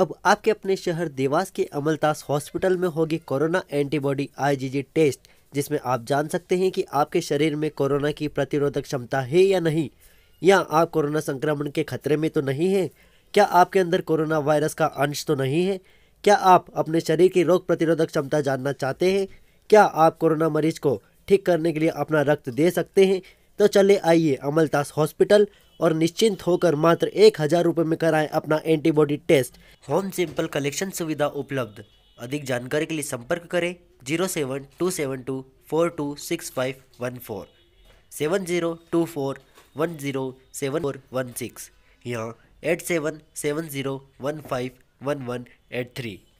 अब आपके अपने शहर देवास के अमलतास हॉस्पिटल में होगी कोरोना एंटीबॉडी आईजीजी टेस्ट जिसमें आप जान सकते हैं कि आपके शरीर में कोरोना की प्रतिरोधक क्षमता है या नहीं या आप कोरोना संक्रमण के खतरे में तो नहीं हैं क्या आपके अंदर कोरोना वायरस का अंश तो नहीं है क्या आप अपने शरीर की रोग प्रतिरोधक क्षमता जानना चाहते हैं क्या आप कोरोना मरीज को ठीक करने के लिए अपना रक्त दे सकते हैं तो चले आइए अमलतास हॉस्पिटल और निश्चिंत होकर मात्र एक हज़ार रुपये में कराएं अपना antibody test home simple collection सुविधा उपलब्ध अधिक जानकारी के लिए संपर्क करें zero seven two seven two four two six five one four seven zero two four one zero seven four one six यहाँ eight seven seven zero one five one one eight three